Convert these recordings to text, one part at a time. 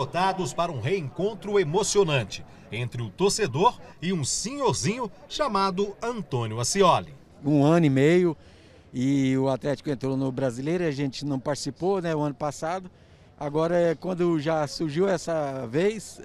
cotados para um reencontro emocionante entre o torcedor e um senhorzinho chamado Antônio Ascioli. Um ano e meio e o Atlético entrou no Brasileiro, a gente não participou né, o ano passado. Agora, é quando já surgiu essa vez,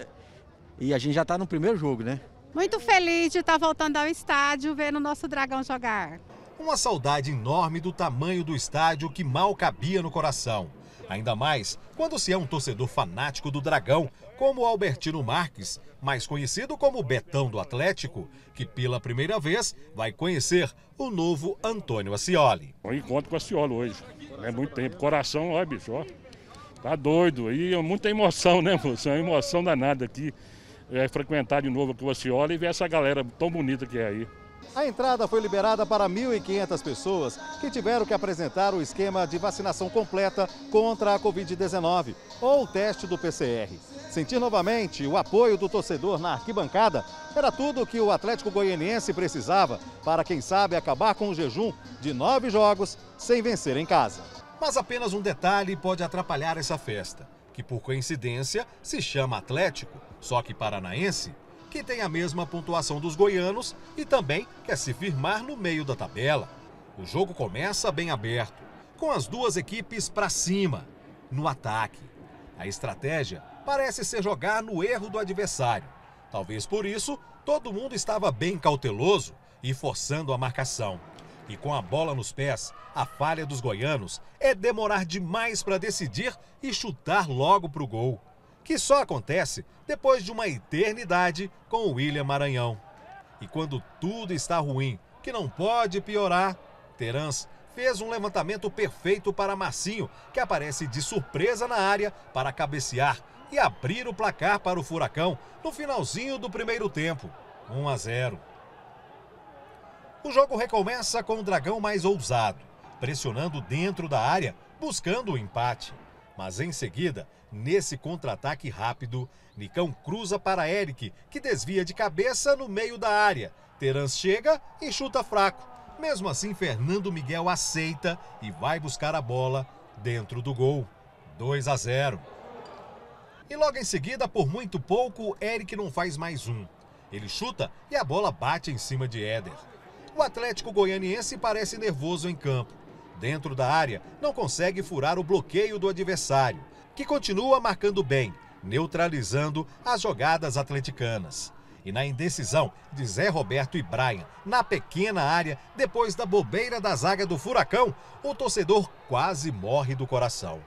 e a gente já está no primeiro jogo, né? Muito feliz de estar tá voltando ao estádio, vendo o nosso dragão jogar. Uma saudade enorme do tamanho do estádio que mal cabia no coração. Ainda mais quando se é um torcedor fanático do Dragão, como Albertino Marques, mais conhecido como Betão do Atlético, que pela primeira vez vai conhecer o novo Antônio Ascioli. Um encontro com o Ascioli hoje, é muito tempo. Coração, olha, bicho, ó. Tá doido. E é muita emoção, né, moço? É uma emoção danada aqui. É, frequentar de novo aqui o Ascioli e ver essa galera tão bonita que é aí. A entrada foi liberada para 1.500 pessoas que tiveram que apresentar o esquema de vacinação completa contra a Covid-19 ou teste do PCR. Sentir novamente o apoio do torcedor na arquibancada era tudo o que o Atlético Goianiense precisava para, quem sabe, acabar com o jejum de nove jogos sem vencer em casa. Mas apenas um detalhe pode atrapalhar essa festa, que por coincidência se chama Atlético, só que paranaense que tem a mesma pontuação dos goianos e também quer se firmar no meio da tabela. O jogo começa bem aberto, com as duas equipes para cima, no ataque. A estratégia parece ser jogar no erro do adversário. Talvez por isso, todo mundo estava bem cauteloso e forçando a marcação. E com a bola nos pés, a falha dos goianos é demorar demais para decidir e chutar logo para o gol que só acontece depois de uma eternidade com o William Maranhão. E quando tudo está ruim, que não pode piorar, Terãs fez um levantamento perfeito para Marcinho, que aparece de surpresa na área para cabecear e abrir o placar para o Furacão no finalzinho do primeiro tempo, 1 a 0. O jogo recomeça com o Dragão mais ousado, pressionando dentro da área, buscando o empate. Mas em seguida, nesse contra-ataque rápido, Nicão cruza para Eric, que desvia de cabeça no meio da área. Terans chega e chuta fraco. Mesmo assim, Fernando Miguel aceita e vai buscar a bola dentro do gol. 2 a 0. E logo em seguida, por muito pouco, Eric não faz mais um. Ele chuta e a bola bate em cima de Éder. O Atlético Goianiense parece nervoso em campo dentro da área, não consegue furar o bloqueio do adversário, que continua marcando bem, neutralizando as jogadas atleticanas. E na indecisão de Zé Roberto e Brian, na pequena área, depois da bobeira da zaga do Furacão, o torcedor quase morre do coração.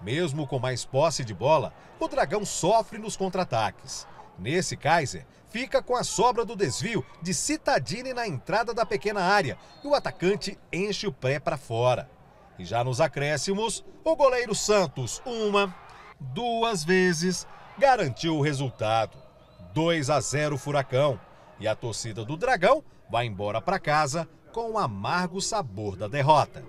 Mesmo com mais posse de bola, o Dragão sofre nos contra-ataques. Nesse Kaiser, fica com a sobra do desvio de Citadini na entrada da pequena área e o atacante enche o pé para fora. E já nos acréscimos, o goleiro Santos, uma, duas vezes, garantiu o resultado. 2 a 0 Furacão. E a torcida do Dragão vai embora para casa com o amargo sabor da derrota.